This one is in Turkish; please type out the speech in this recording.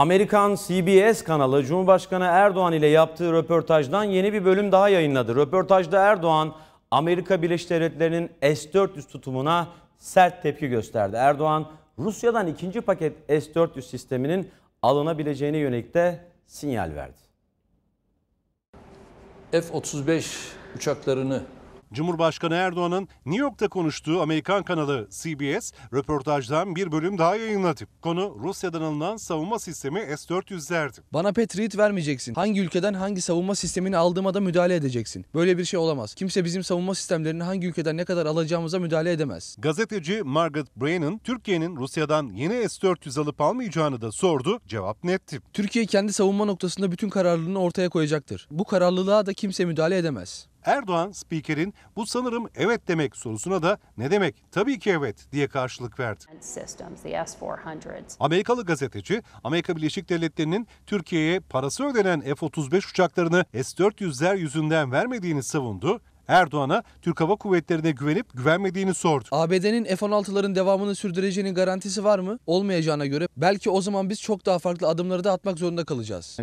Amerikan CBS kanalı Cumhurbaşkanı Erdoğan ile yaptığı röportajdan yeni bir bölüm daha yayınladı. Röportajda Erdoğan Amerika Birleşik Devletleri'nin S-400 tutumuna sert tepki gösterdi. Erdoğan Rusya'dan ikinci paket S-400 sisteminin alınabileceğine yönelik de sinyal verdi. F-35 uçaklarını Cumhurbaşkanı Erdoğan'ın New York'ta konuştuğu Amerikan kanalı CBS röportajdan bir bölüm daha yayınladı. Konu Rusya'dan alınan savunma sistemi S-400'lerdi. Bana Patriot vermeyeceksin. Hangi ülkeden hangi savunma sistemini aldığıma da müdahale edeceksin. Böyle bir şey olamaz. Kimse bizim savunma sistemlerini hangi ülkeden ne kadar alacağımıza müdahale edemez. Gazeteci Margaret Brennan, Türkiye'nin Rusya'dan yeni S-400 alıp almayacağını da sordu. Cevap netti. Türkiye kendi savunma noktasında bütün kararlılığını ortaya koyacaktır. Bu kararlılığa da kimse müdahale edemez. Erdoğan spikerin bu sanırım evet demek sorusuna da ne demek tabii ki evet diye karşılık verdi. Amerikalı gazeteci Amerika Birleşik Devletleri'nin Türkiye'ye parası ödenen F-35 uçaklarını S-400'ler yüzünden vermediğini savundu. Erdoğan'a Türk Hava Kuvvetleri'ne güvenip güvenmediğini sordu. ABD'nin F-16'ların devamını sürdüreceğinin garantisi var mı? Olmayacağına göre belki o zaman biz çok daha farklı adımları da atmak zorunda kalacağız.